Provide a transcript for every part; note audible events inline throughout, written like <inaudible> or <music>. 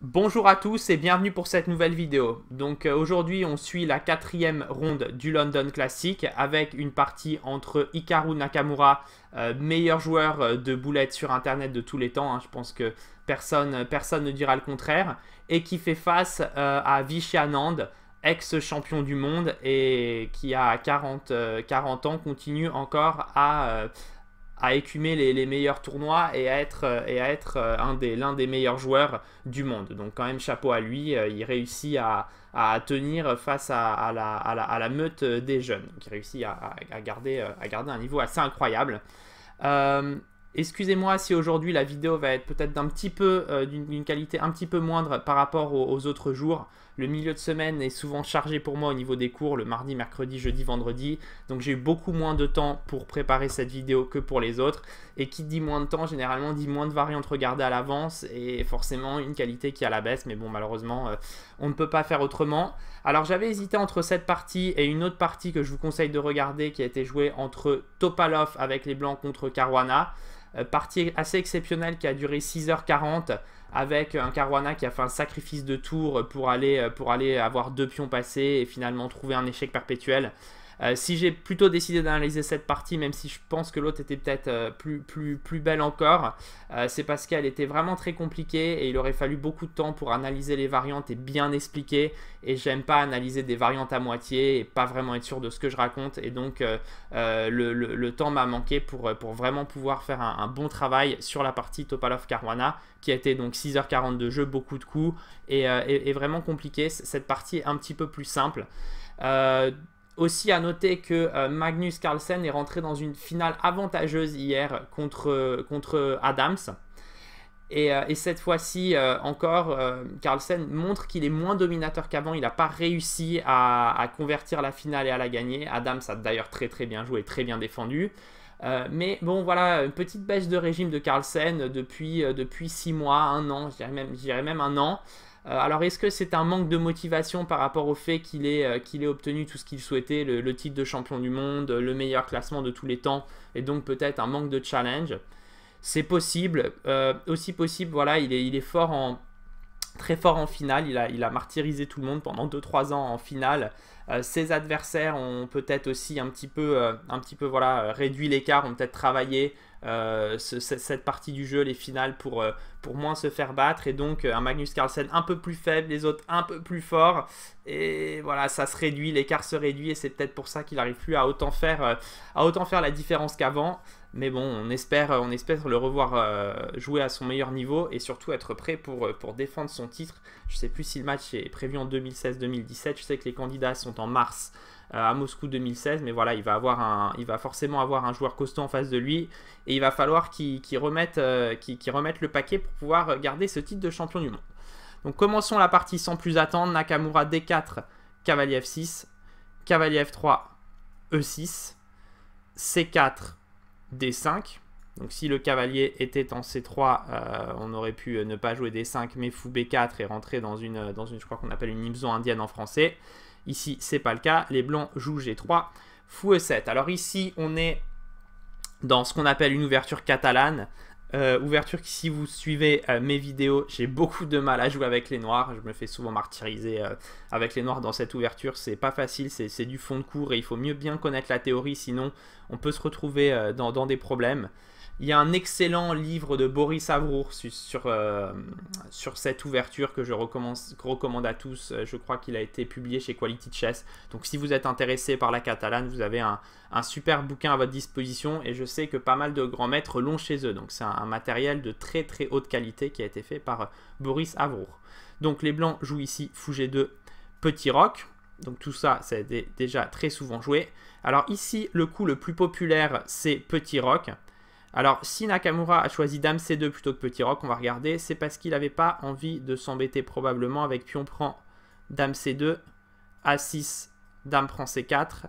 Bonjour à tous et bienvenue pour cette nouvelle vidéo. Donc euh, aujourd'hui on suit la quatrième ronde du London Classic avec une partie entre Hikaru Nakamura, euh, meilleur joueur euh, de boulettes sur internet de tous les temps, hein. je pense que personne, personne ne dira le contraire, et qui fait face à à Anand, ex-champion du monde et qui a 40, 40 ans continue encore à à écumer les, meilleurs tournois et à être, euh, et être euh, un des, l'un des meilleurs joueurs du monde. Donc quand même chapeau à lui, euh, il réussit à, tenir face à, la, à, la, meute des jeunes. qui il réussit à, garder, à garder un niveau assez incroyable. Euh, Excusez-moi si aujourd'hui la vidéo va être peut-être d'un petit peu euh, d'une qualité un petit peu moindre par rapport aux, autres jours. Le milieu de semaine est souvent chargé pour moi au niveau des cours, le mardi, mercredi, jeudi, vendredi. Donc j'ai eu beaucoup moins de temps pour préparer cette vidéo que pour les autres. Et qui dit moins de temps, généralement dit moins de variantes regardées à l'avance et forcément une qualité qui est à la baisse. Mais bon, malheureusement, euh, on ne peut pas faire autrement. Alors j'avais hésité entre cette partie et une autre partie que je vous conseille de regarder qui a été jouée entre Topalov avec les Blancs contre Caruana. Euh, partie assez exceptionnelle qui a duré 6h40 avec un Caruana qui a fait un sacrifice de tour pour aller, euh, pour aller avoir deux pions passés et finalement trouver un échec perpétuel. Euh, si j'ai plutôt décidé d'analyser cette partie, même si je pense que l'autre était peut-être euh, plus, plus, plus belle encore, euh, c'est parce qu'elle était vraiment très compliquée et il aurait fallu beaucoup de temps pour analyser les variantes et bien expliquer. Et j'aime pas analyser des variantes à moitié et pas vraiment être sûr de ce que je raconte. Et donc le, temps m'a manqué pour, pour vraiment pouvoir faire un, bon travail sur la partie Topalov Caruana qui a été donc 6h40 de jeu, beaucoup de coups et, vraiment compliqué. Cette partie est un petit peu plus simple. Euh, aussi à noter que euh, Magnus Carlsen est rentré dans une finale avantageuse hier contre, euh, euh, Adams. Et, cette fois-ci encore, Carlsen montre qu'il est moins dominateur qu'avant. Il n'a pas réussi à, à, convertir la finale et à la gagner. Adams a d'ailleurs très très bien joué, très bien défendu. Euh, mais bon, voilà, une petite baisse de régime de Carlsen depuis, euh, depuis 6 mois, un an, je dirais même, un an euh, alors est-ce que c'est un manque de motivation par rapport au fait qu'il ait, qu'il ait, obtenu tout ce qu'il souhaitait, le, titre de champion du monde, le meilleur classement de tous les temps, et donc peut-être un manque de challenge C'est possible, aussi possible, voilà, il est, fort en, très fort en finale, il a martyrisé tout le monde pendant 2-3 ans en finale, euh, ses adversaires ont peut-être aussi un petit peu, euh, un petit peu voilà, euh, réduit l'écart, ont peut-être travaillé cette partie du jeu, les finales, pour, pour moins se faire battre. Et donc un Magnus Carlsen un peu plus faible, les autres un peu plus forts. Et voilà, ça se réduit, l'écart se réduit. Et c'est peut-être pour ça qu'il n'arrive plus à autant, faire, à autant faire la différence qu'avant. Mais bon, on espère, on espère le revoir jouer à son meilleur niveau et surtout être prêt pour, pour défendre son titre. Je ne sais plus si le match est prévu en 2016-2017. Je sais que les candidats sont en mars euh, à Moscou 2016. Mais voilà, il va, avoir un, il va forcément avoir un joueur costaud en face de lui. Et il va falloir qu'il qu remette, euh, remettent le paquet pour pouvoir garder ce titre de champion du monde. Donc commençons la partie sans plus attendre. Nakamura D4, Cavalier F6, Cavalier F3, E6, C4, D5. Donc si le cavalier était en C3, euh, on aurait pu ne pas jouer D5 mais fou B4 et rentrer dans une, dans une je crois qu'on appelle une nimso indienne en français. Ici, c'est pas le cas. Les blancs jouent G3, fou E7. Alors ici, on est dans ce qu'on appelle une ouverture catalane. Euh, ouverture qui, si vous suivez euh, mes vidéos, j'ai beaucoup de mal à jouer avec les noirs. Je me fais souvent martyriser euh, avec les noirs dans cette ouverture. C'est pas facile, c'est du fond de cours et il faut mieux bien connaître la théorie, sinon on peut se retrouver dans des problèmes. Il y a un excellent livre de Boris Avrour sur, euh, sur, cette ouverture que je recommande à tous. Euh, je crois qu'il a été publié chez Quality Chess. Donc si vous êtes intéressé par la catalane, vous avez un, super bouquin à votre disposition. Et je sais que pas mal de grands maîtres l'ont chez eux. Donc c'est un, matériel de très très haute qualité qui a été fait par euh, Boris Avrour. Donc les blancs jouent ici Fou G2, Petit Rock. Donc tout ça, c'est déjà très souvent joué. Alors ici, le coup le plus populaire, c'est Petit Rock. Alors, si Nakamura a choisi Dame C2 plutôt que Petit Rock, on va regarder, c'est parce qu'il n'avait pas envie de s'embêter probablement avec Pion prend Dame C2, A6, Dame prend C4,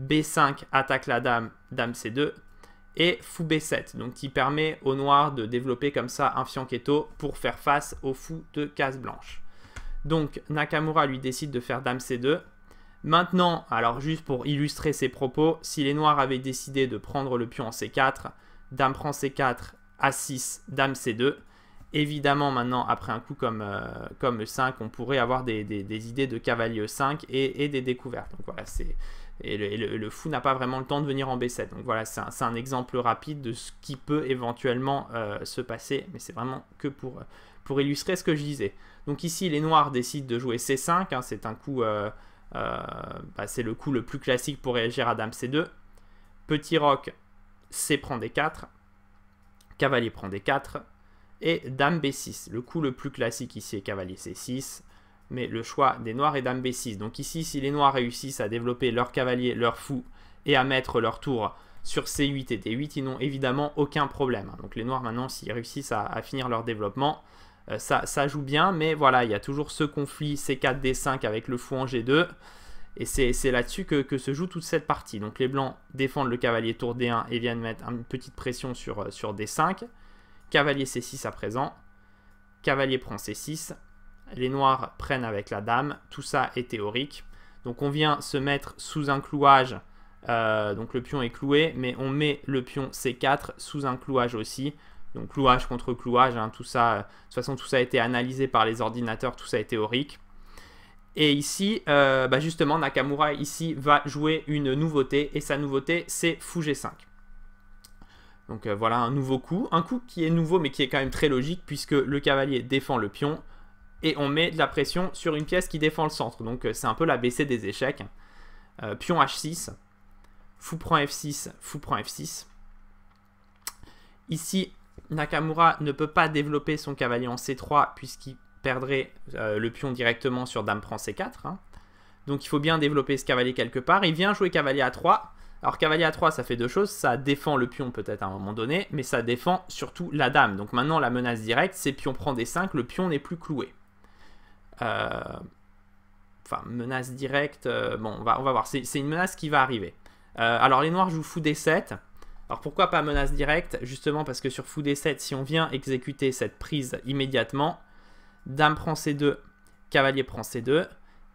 B5 attaque la Dame, Dame C2, et Fou B7. Donc, qui permet aux Noirs de développer comme ça un fianchetto pour faire face au Fou de case blanche. Donc, Nakamura lui décide de faire Dame C2. Maintenant, alors juste pour illustrer ses propos, si les noirs avaient décidé de prendre le pion en C4, Dame prend C4, A6, Dame C2. Évidemment, maintenant, après un coup comme, euh, comme E5, on pourrait avoir des, idées de cavalier E5 et, des découvertes. Donc voilà, c'est. Et le, fou n'a pas vraiment le temps de venir en B7. Donc voilà, c'est un, exemple rapide de ce qui peut éventuellement euh, se passer, mais c'est vraiment que pour, pour illustrer ce que je disais. Donc ici, les noirs décident de jouer C5, hein, c'est un coup, euh, bah, c'est le coup le plus classique pour réagir à Dame C2. Petit roc, C prend D4, cavalier prend D4, et dame B6. Le coup le plus classique ici est cavalier C6, mais le choix des noirs est dame B6. Donc ici, si les noirs réussissent à développer leur cavalier, leur fou, et à mettre leur tour sur C8 et D8, ils n'ont évidemment aucun problème. Donc les noirs maintenant, s'ils réussissent à, finir leur développement, euh, ça, joue bien, mais voilà, il y a toujours ce conflit C4, D5 avec le fou en G2. Et c'est là-dessus que, se joue toute cette partie. Donc les blancs défendent le cavalier tour D1 et viennent mettre une petite pression sur, euh, sur D5. Cavalier C6 à présent. Cavalier prend C6. Les noirs prennent avec la dame. Tout ça est théorique. Donc on vient se mettre sous un clouage. Euh, donc le pion est cloué, mais on met le pion C4 sous un clouage aussi. Donc clouage contre clouage, hein, tout ça, euh, de toute façon tout ça a été analysé par les ordinateurs, tout ça est théorique. Et ici, euh, bah, justement, Nakamura ici va jouer une nouveauté, et sa nouveauté, c'est Fou G5. Donc euh, voilà un nouveau coup, un coup qui est nouveau mais qui est quand même très logique puisque le cavalier défend le pion et on met de la pression sur une pièce qui défend le centre. Donc euh, c'est un peu la baissée des échecs. pion H6, fou prend F6, fou prend F6. Ici, Nakamura ne peut pas développer son cavalier en C3 puisqu'il perdrait euh, le pion directement sur Dame prend hein. C4. Donc il faut bien développer ce cavalier quelque part. Il vient jouer cavalier à 3. Alors cavalier à 3, ça fait deux choses. Ça défend le pion peut-être à un moment donné, mais ça défend surtout la dame. Donc maintenant, la menace directe, c'est pion prend D5, le pion n'est plus cloué. Euh, enfin, menace directe, euh, bon, on va, on va voir. C'est une menace qui va arriver. alors les noirs jouent fou D7. Alors pourquoi pas menace directe Justement parce que sur fou D7, si on vient exécuter cette prise immédiatement, Dame prend C2, cavalier prend C2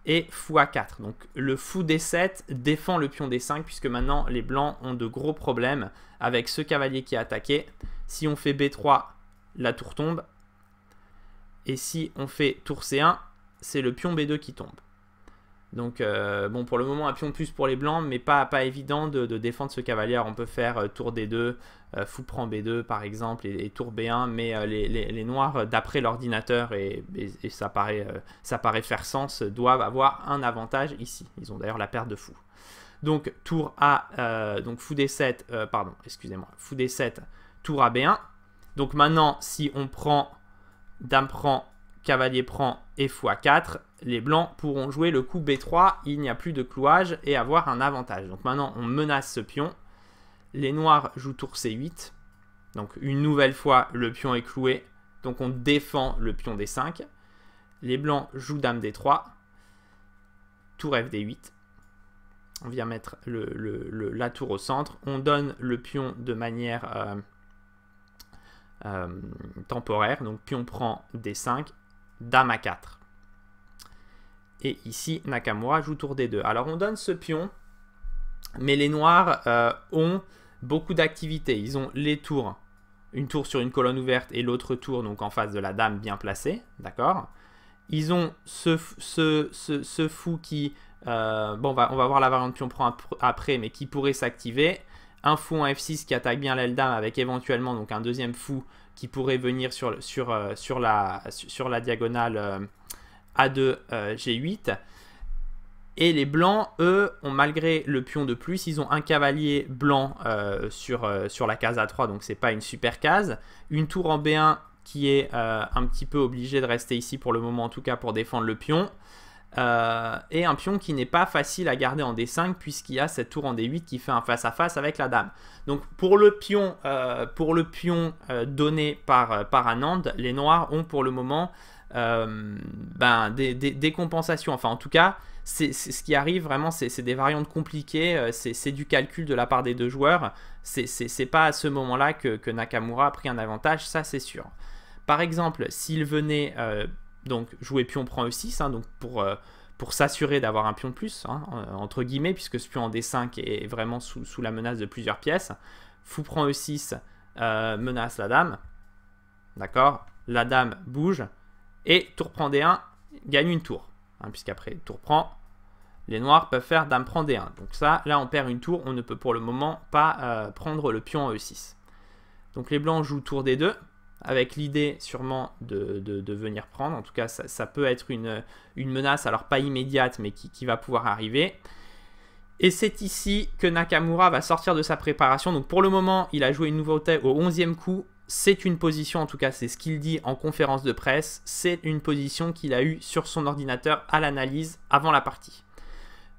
et fou A4. Donc le fou D7 défend le pion D5 puisque maintenant les blancs ont de gros problèmes avec ce cavalier qui est attaqué. Si on fait B3, la tour tombe. Et si on fait tour C1, c'est le pion B2 qui tombe. Donc, euh, bon, pour le moment, un pion plus pour les blancs, mais pas, pas évident de, défendre ce cavalier. on peut faire euh, tour D2, euh, fou prend B2 par exemple, et, tour B1, mais les, noirs, d'après l'ordinateur, et, ça, paraît, ça paraît faire sens, doivent avoir un avantage ici. Ils ont d'ailleurs la perte de fou. Donc, tour A, donc fou D7, pardon, excusez-moi, fou D7, tour A B1. Donc, maintenant, si on prend, dame prend cavalier prend et x4, les blancs pourront jouer le coup b3, il n'y a plus de clouage et avoir un avantage. Donc maintenant on menace ce pion, les noirs jouent tour c8, donc une nouvelle fois le pion est cloué, donc on défend le pion d5, les blancs jouent dame d3, tour fd8, on vient mettre la tour au centre, on donne le pion de manière euh, euh, temporaire, donc pion prend d5, Dame à 4. Et ici, Nakamura joue tour des deux. Alors on donne ce pion, mais les noirs euh, ont beaucoup d'activité, Ils ont les tours, une tour sur une colonne ouverte et l'autre tour donc en face de la dame bien placée, d'accord Ils ont ce, fou qui, euh, bon on va, voir la variante pion prend après, mais qui pourrait s'activer. Un fou en F6 qui attaque bien l'aile dame avec éventuellement donc un deuxième fou qui pourrait venir sur, sur, euh, sur, la, sur la diagonale euh, A2 euh, G8. Et les blancs, eux, ont malgré le pion de plus, ils ont un cavalier blanc sur, sur, la case A3, donc c'est pas une super case. Une tour en B1 qui est un petit peu obligée de rester ici pour le moment, en tout cas pour défendre le pion. Euh, et un pion qui n'est pas facile à garder en D5 puisqu'il y a cette tour en D8 qui fait un face-à-face avec la dame. Donc pour le pion, euh, pour le pion euh, donné par, Anand, les noirs ont pour le moment ben, des, compensations. Enfin en tout cas, c'est ce qui arrive vraiment, c'est des variantes compliquées, c'est du calcul de la part des deux joueurs. C'est pas à ce moment-là que, que, Nakamura a pris un avantage, ça c'est sûr. Par exemple, s'il venait donc jouer pion prend e6, hein, donc pour, euh, pour s'assurer d'avoir un pion de plus, hein, euh, entre guillemets, puisque ce pion en d5 est vraiment sous, la menace de plusieurs pièces. Fou prend e6, euh, menace la dame, d'accord La dame bouge, et tour prend d1, gagne une tour, hein, puisqu'après tour prend, les noirs peuvent faire dame prend d1. Donc ça, là on perd une tour, on ne peut pour le moment pas prendre le pion en e6. Donc les blancs jouent tour d2, avec l'idée sûrement de, venir prendre. En tout cas, ça, peut être une, menace, alors pas immédiate, mais qui, va pouvoir arriver. Et c'est ici que Nakamura va sortir de sa préparation. Donc pour le moment, il a joué une nouveauté au 11e coup. C'est une position, en tout cas c'est ce qu'il dit en conférence de presse, c'est une position qu'il a eue sur son ordinateur à l'analyse avant la partie.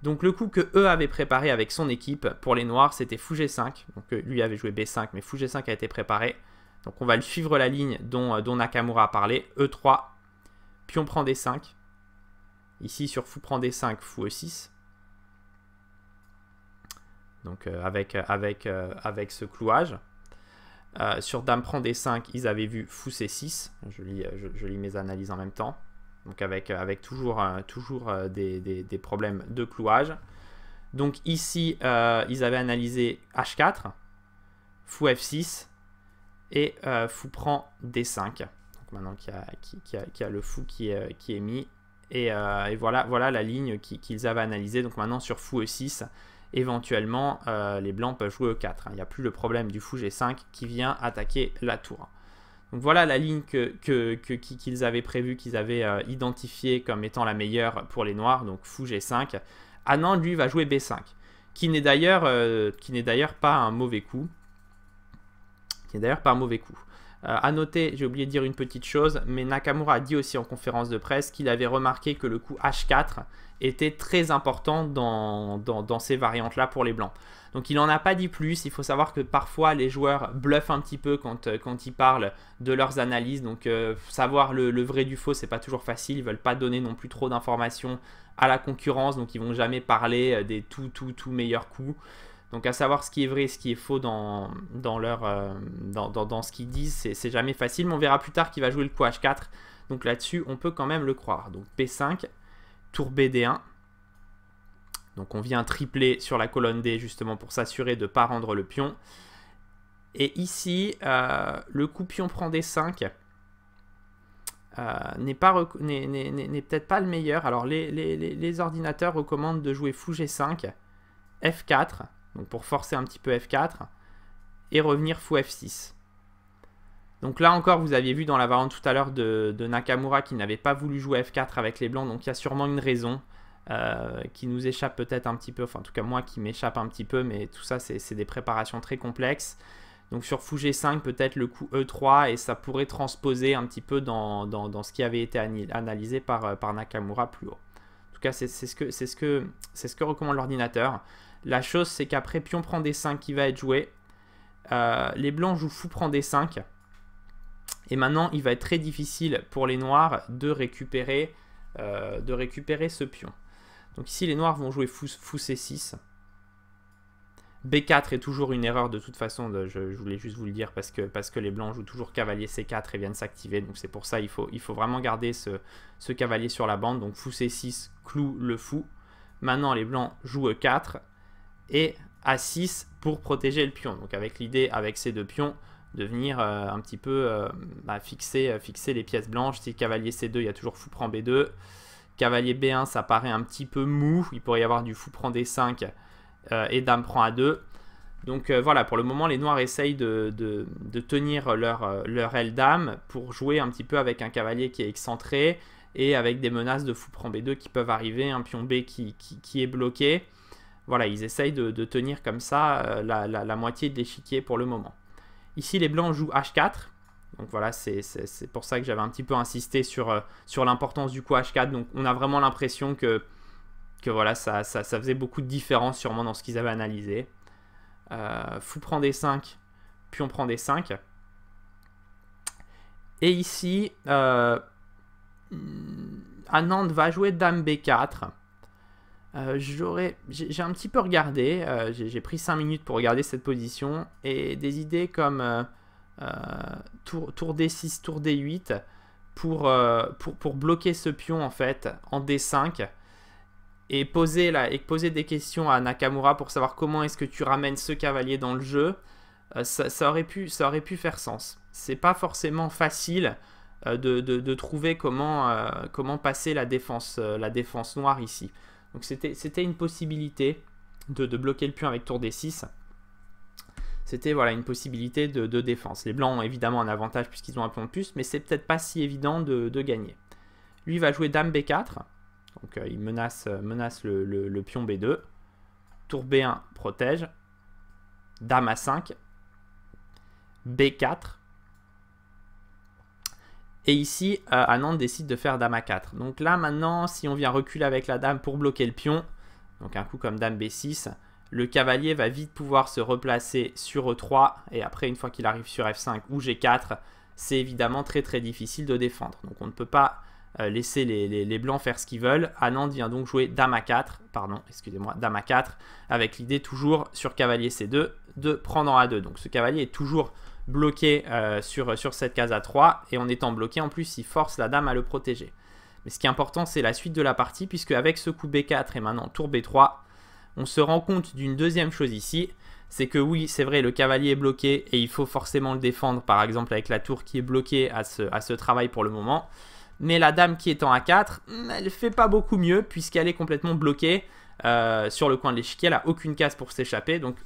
Donc le coup que eux avaient préparé avec son équipe pour les noirs, c'était Fougé 5 Donc euh, lui avait joué B5, mais Fougé 5 a été préparé. Donc on va suivre la ligne dont, euh, Nakamura a parlé. E3, pion prend D5. Ici sur fou prend D5, fou E6. Donc euh, avec, euh, avec, avec ce clouage. sur dame prend D5, ils avaient vu fou C6. Je lis, je, lis mes analyses en même temps. Donc avec, avec toujours, toujours des, des, des, problèmes de clouage. Donc ici, ils avaient analysé H4, fou F6, et euh, fou prend D5. Donc maintenant qu'il y, a le fou qui est, euh, mis. Euh, et, voilà, voilà la ligne qu'ils avaient analysée. Donc maintenant sur fou E6, éventuellement les blancs peuvent jouer E4. Hein. Il n'y a plus le problème du fou G5 qui vient attaquer la tour. Donc voilà la ligne qu'ils que, qu'ils avaient prévue, qu'ils avaient identifiée comme étant la meilleure pour les noirs, donc fou G5. Anand, lui, va jouer B5, qui n'est d'ailleurs pas un mauvais coup, qui d'ailleurs par mauvais coup. A euh, à noter, j'ai oublié de dire une petite chose, mais Nakamura a dit aussi en conférence de presse qu'il avait remarqué que le coup H4 était très important dans, ces variantes-là pour les blancs. Donc il n'en a pas dit plus, il faut savoir que parfois les joueurs bluffent un petit peu quand, euh, quand ils parlent de leurs analyses, donc euh, savoir le, vrai du faux c'est pas toujours facile, ils veulent pas donner non plus trop d'informations à la concurrence, donc ils vont jamais parler des tout tout tout meilleurs coups. Donc à savoir ce qui est vrai et ce qui est faux dans, dans, leur, euh, dans, ce qu'ils disent, c'est jamais facile. Mais on verra plus tard qu'il va jouer le coup H4. Donc là-dessus, on peut quand même le croire. Donc p 5 tour BD1. Donc on vient tripler sur la colonne D justement pour s'assurer de ne pas rendre le pion. Et ici, euh, le coup pion prend D5 euh, n'est peut-être pas le meilleur. Alors les, les ordinateurs recommandent de jouer fou G5, F4, donc pour forcer un petit peu F4, et revenir fou F6. Donc là encore, vous aviez vu dans la variante tout à l'heure de, Nakamura qui n'avait pas voulu jouer F4 avec les blancs, donc il y a sûrement une raison euh, qui nous échappe peut-être un petit peu, enfin en tout cas moi qui m'échappe un petit peu, mais tout ça c'est des préparations très complexes. Donc sur fou G5, peut-être le coup E3 et ça pourrait transposer un petit peu dans, ce qui avait été analysé par, euh, par Nakamura plus haut. En tout cas, c'est ce, que, ce que recommande l'ordinateur. La chose, c'est qu'après, pion prend D5 qui va être joué. Euh, les blancs jouent fou prend D5. Et maintenant, il va être très difficile pour les noirs de récupérer, euh, de récupérer ce pion. Donc ici, les noirs vont jouer fou, C6. B4 est toujours une erreur de toute façon, je, voulais juste vous le dire parce que, parce que les blancs jouent toujours cavalier C4 et viennent s'activer, donc c'est pour ça il faut, il faut vraiment garder ce, cavalier sur la bande, donc fou C6 clou le fou. Maintenant les blancs jouent E4, et A6 pour protéger le pion. Donc avec l'idée, avec ces deux pions, de venir euh, un petit peu euh, bah, fixer, euh, fixer les pièces blanches. Si cavalier C2, il y a toujours fou prend B2. Cavalier B1, ça paraît un petit peu mou. Il pourrait y avoir du fou prend D5 et dame prend A2. Donc voilà, pour le moment, les noirs essayent de, tenir leur, leur aile dame pour jouer un petit peu avec un cavalier qui est excentré et avec des menaces de fou prend B2 qui peuvent arriver, un pion B qui, qui est bloqué voilà, ils essayent de, tenir comme ça euh, la, moitié de l'échiquier pour le moment. Ici, les blancs jouent h4. Donc voilà, c'est pour ça que j'avais un petit peu insisté sur, euh, sur l'importance du coup h4. Donc on a vraiment l'impression que, que voilà, ça, ça, faisait beaucoup de différence sûrement dans ce qu'ils avaient analysé. Euh, fou prend des 5, puis on prend des 5. Et ici, hmm, Anand va jouer dame b4. Euh, j'aurais, j'ai un petit peu regardé, euh, j'ai pris 5 minutes pour regarder cette position, et des idées comme euh, tour, D6, tour D8, pour, pour, bloquer ce pion en fait en D5, et poser, là, et poser des questions à Nakamura pour savoir comment est-ce que tu ramènes ce cavalier dans le jeu, ça, aurait pu, ça aurait pu faire sens. C'est pas forcément facile. De, de trouver comment, comment passer la défense, la défense noire ici. Donc c'était une possibilité de, bloquer le pion avec tour d6. C'était voilà, une possibilité de, défense. Les blancs ont évidemment un avantage puisqu'ils ont un pion de puce, mais c'est peut-être pas si évident de, gagner. Lui va jouer dame b4, donc euh, il menace, euh, menace le pion b2. Tour b1 protège. Dame a 5. b4 et ici, euh, Anand décide de faire dame à 4. Donc là, maintenant, si on vient reculer avec la dame pour bloquer le pion, donc un coup comme dame B6, le cavalier va vite pouvoir se replacer sur E3. Et après, une fois qu'il arrive sur F5 ou G4, c'est évidemment très très difficile de défendre. Donc on ne peut pas euh, laisser les, blancs faire ce qu'ils veulent. Anand vient donc jouer dame à 4, pardon, excusez-moi, dame à 4, avec l'idée toujours sur cavalier C2 de prendre en A2. Donc ce cavalier est toujours bloqué euh, sur, sur cette case à 3. Et en étant bloqué, en plus, il force la dame à le protéger. Mais ce qui est important, c'est la suite de la partie, puisque avec ce coup B4 et maintenant tour B3, on se rend compte d'une deuxième chose ici. C'est que oui, c'est vrai, le cavalier est bloqué et il faut forcément le défendre, par exemple avec la tour qui est bloquée à ce, à ce travail pour le moment. Mais la dame qui est en A4, elle fait pas beaucoup mieux puisqu'elle est complètement bloquée euh, sur le coin de l'échiquier. Elle n'a aucune case pour s'échapper. Donc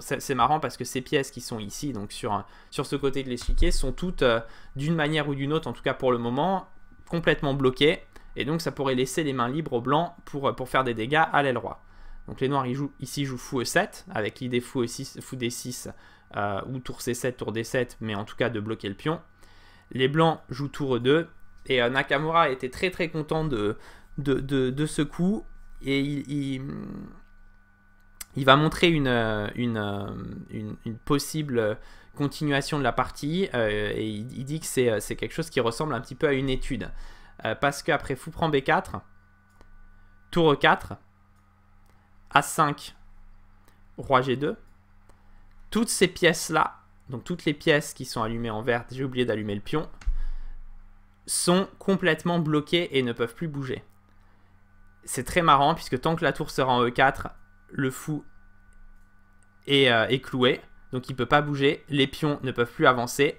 c'est marrant parce que ces pièces qui sont ici, donc sur, euh, sur ce côté de l'échiquier, sont toutes euh, d'une manière ou d'une autre, en tout cas pour le moment, complètement bloquées. Et donc ça pourrait laisser les mains libres aux blancs pour, pour faire des dégâts à l'aile roi. Donc les noirs ils jouent, ici jouent fou E7 avec l'idée fou, E6, fou D6 ou tour C7, tour D7, mais en tout cas de bloquer le pion. Les blancs jouent tour E2 et Nakamura était très très content de, de, de, de ce coup et mm, il, va montrer euh, euh, une, possible continuation de la partie euh, et il, dit que c'est quelque chose qui ressemble un petit peu à une étude. parce qu'après fou prend B4, tour E4, A5, roi G2, toutes ces pièces-là, donc toutes les pièces qui sont allumées en vert, j'ai oublié d'allumer le pion, sont complètement bloquées et ne peuvent plus bouger c'est très marrant puisque tant que la tour sera en E4, le fou euh, est, cloué, donc il ne peut pas bouger, les pions ne peuvent plus avancer,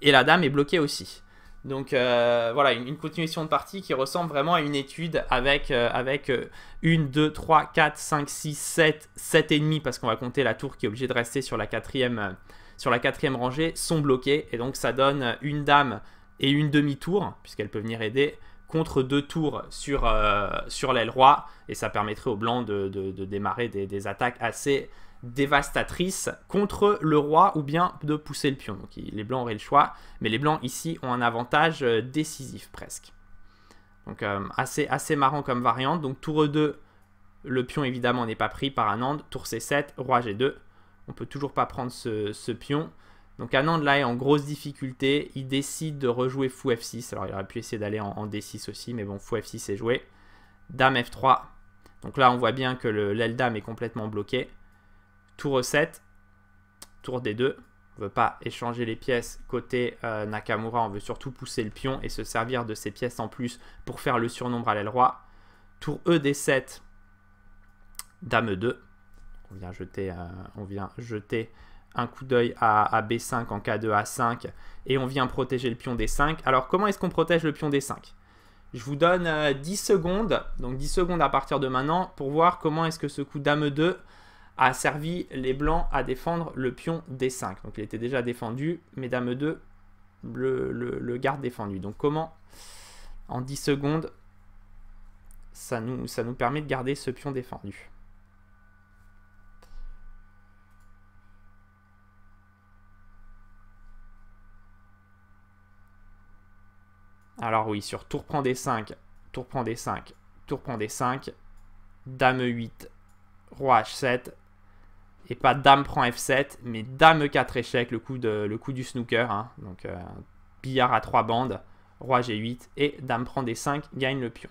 et la dame est bloquée aussi. Donc euh, voilà, une, continuation de partie qui ressemble vraiment à une étude avec, 1, 2, 3, 4, 5, 6, 7, 7 ennemis, parce qu'on va compter la tour qui est obligée de rester sur la quatrième, euh, sur la quatrième rangée, sont bloqués, et donc ça donne une dame et une demi-tour, puisqu'elle peut venir aider, contre deux tours sur, euh, sur l'aile roi, et ça permettrait aux Blancs de, démarrer des, attaques assez dévastatrices contre le roi ou bien de pousser le pion. Donc les Blancs auraient le choix, mais les Blancs ici ont un avantage euh, décisif presque. Donc euh, assez, assez marrant comme variante. Donc tour E2, le pion évidemment n'est pas pris par un and Tour C7, roi G2. On peut toujours pas prendre ce pion. Donc Anand là est en grosse difficulté. Il décide de rejouer fou f6. Alors il aurait pu essayer d'aller en, d6 aussi, mais bon, fou f6 est joué. Dame f3. Donc là, on voit bien que l'aile dame est complètement bloquée. Tour e7. Tour d2. On ne veut pas échanger les pièces côté euh, Nakamura. On veut surtout pousser le pion et se servir de ses pièces en plus pour faire le surnombre à l'aile roi. Tour e d7. Dame e 2. On vient jeter, euh, on vient jeter un coup d'œil à, B5 en cas de a 5 et on vient protéger le pion D5. Alors comment est-ce qu'on protège le pion D5 Je vous donne 10 euh, secondes, donc 10 secondes à partir de maintenant pour voir comment est-ce que ce coup Dame 2 a servi les blancs à défendre le pion D5. Donc il était déjà défendu, mais Dame 2 le, garde défendu. Donc comment en 10 secondes ça nous, ça nous permet de garder ce pion défendu Alors oui, sur tour prend d 5, tour prend d 5, tour prend d 5, dame 8, roi h7, et pas dame prend f7, mais dame 4 échec, le coup, le coup du snooker. Hein. Donc euh, billard à 3 bandes, roi g8, et dame prend d 5, gagne le pion.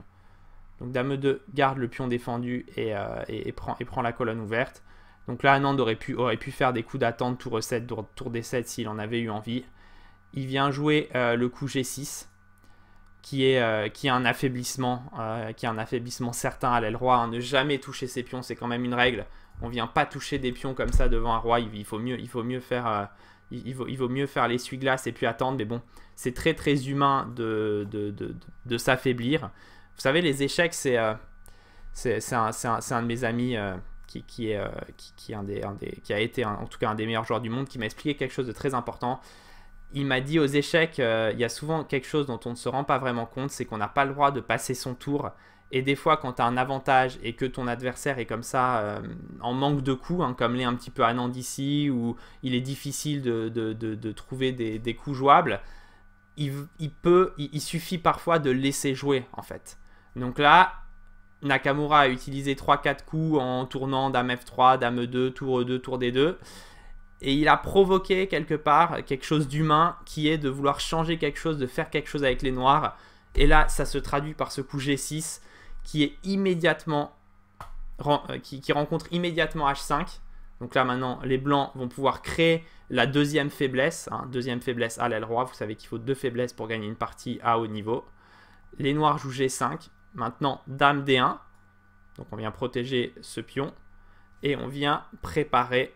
Donc dame 2 garde le pion défendu euh, et, prend, la colonne ouverte. Donc là, Anand aurait pu, faire des coups d'attente, tour 7 tour, D7 s'il en avait eu envie. Il vient jouer euh, le coup G6 qui est, euh, qui un affaiblissement, euh, qui est un affaiblissement certain à l'aile roi. Hein, ne jamais toucher ses pions, c'est quand même une règle. On vient pas toucher des pions comme ça devant un roi. Il, faut mieux, il faut mieux faire, euh, il, vaut, il, vaut, mieux faire l'essuie-glace et puis attendre. Mais bon, c'est très très humain de, de, s'affaiblir. Vous savez, les échecs, c'est c'est un, de mes amis qui, est, qui, est un des, qui a été en tout cas un des meilleurs joueurs du monde qui m'a expliqué quelque chose de très important il m'a dit aux échecs, euh, il y a souvent quelque chose dont on ne se rend pas vraiment compte, c'est qu'on n'a pas le droit de passer son tour. Et des fois, quand tu as un avantage et que ton adversaire est comme ça, euh, en manque de coups, hein, comme l'est un petit peu Anand ici, où il est difficile de, trouver des, coups jouables, il, peut, il, suffit parfois de laisser jouer, en fait. Donc là, Nakamura a utilisé 3-4 coups en tournant dame F3, dame E2, tour E2, tour D2 et il a provoqué quelque part quelque chose d'humain qui est de vouloir changer quelque chose, de faire quelque chose avec les noirs. Et là, ça se traduit par ce coup G6 qui est immédiatement euh, qui, rencontre immédiatement H5. Donc là maintenant, les blancs vont pouvoir créer la deuxième faiblesse, hein, deuxième faiblesse à l'aile roi. Vous savez qu'il faut deux faiblesses pour gagner une partie à haut niveau. Les noirs jouent G5. Maintenant, dame D1. Donc on vient protéger ce pion et on vient préparer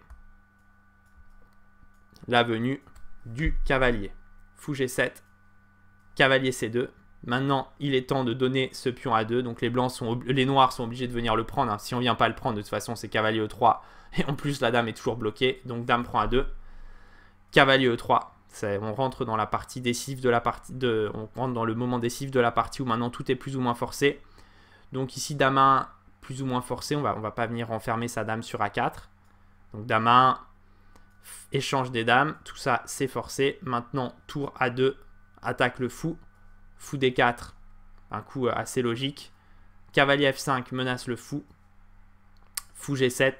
la venue du cavalier. Fou G7, cavalier C2. Maintenant, il est temps de donner ce pion à 2. Donc les blancs sont les noirs sont obligés de venir le prendre. Hein. Si on vient pas le prendre, de toute façon, c'est cavalier E3. <laughs> Et en plus, la dame est toujours bloquée. Donc dame prend à 2. Cavalier E3. On rentre dans la partie décisive de la partie. De, on rentre dans le moment décisif de la partie où maintenant tout est plus ou moins forcé. Donc ici, dame 1, plus ou moins forcé. On va, on va pas venir enfermer sa dame sur A4. Donc dame 1, échange des dames, tout ça c'est forcé. Maintenant, tour a 2, attaque le fou, fou d4, un coup euh, assez logique. Cavalier F5 menace le fou, fou G7,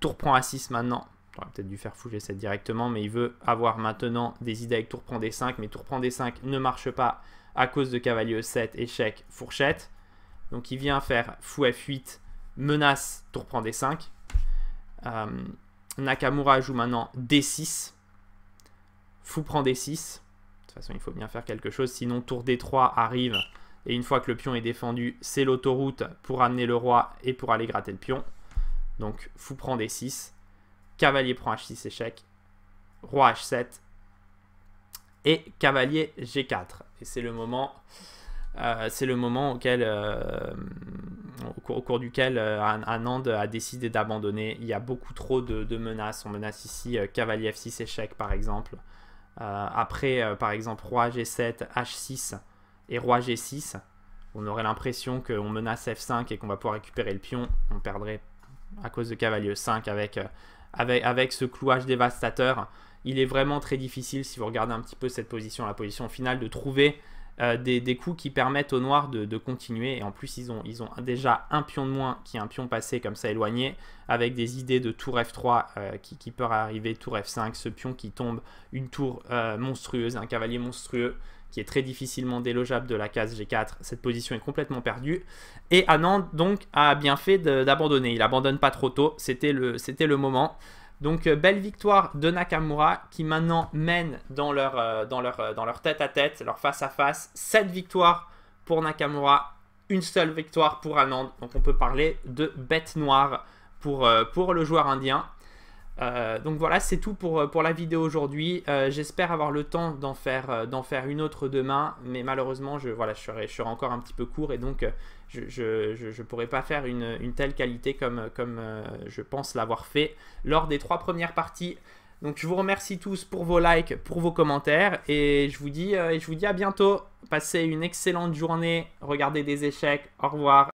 tour prend A6 maintenant. aurait peut-être dû faire fou G7 directement, mais il veut avoir maintenant des idées avec tour prend D5, mais tour prend D5 ne marche pas à cause de cavalier E7, échec, fourchette. Donc il vient faire fou F8, menace, tour prend D5. Euh, Nakamura joue maintenant D6. Fou prend D6. De toute façon, il faut bien faire quelque chose, sinon tour D3 arrive. Et une fois que le pion est défendu, c'est l'autoroute pour amener le roi et pour aller gratter le pion. Donc, fou prend D6. Cavalier prend H6 échec. Roi H7. Et cavalier G4. Et c'est le moment... Euh, c'est le moment auquel... Euh, au cours duquel euh, Anand a décidé d'abandonner. Il y a beaucoup trop de, menaces. On menace ici cavalier euh, f6 échec par exemple. Euh, après par exemple roi g7, h6 et roi g6. On aurait l'impression qu'on menace f5 et qu'on va pouvoir récupérer le pion. On perdrait à cause de cavalier 5 avec, avec ce clouage dévastateur. Il est vraiment très difficile, si vous regardez un petit peu cette position, la position finale, de trouver euh, des, coups qui permettent aux noirs de, continuer. Et en plus, ils ont, déjà un pion de moins qui est un pion passé comme ça éloigné, avec des idées de tour F3 euh, qui, qui peut arriver, tour F5, ce pion qui tombe, une tour euh, monstrueuse, un cavalier monstrueux qui est très difficilement délogeable de la case G4. Cette position est complètement perdue. Et Anand, donc, a bien fait d'abandonner. Il abandonne pas trop tôt. C'était le, le moment. Donc euh, belle victoire de Nakamura qui maintenant mène dans leur, euh, dans leur, euh, dans leur tête à tête, leur face à face. 7 victoires pour Nakamura, une seule victoire pour Anand. Donc on peut parler de bête noire pour, pour le joueur indien. donc voilà, c'est tout pour, pour la vidéo aujourd'hui. J'espère avoir le temps d'en faire, faire une autre demain, mais malheureusement, je, voilà, je, serai, je serai encore un petit peu court et donc je, ne pourrais pas faire une, telle qualité comme, euh, je pense l'avoir fait lors des trois premières parties. Donc je vous remercie tous pour vos likes, pour vos commentaires et je vous dis, euh, je vous dis à bientôt. Passez une excellente journée, regardez des échecs, au revoir.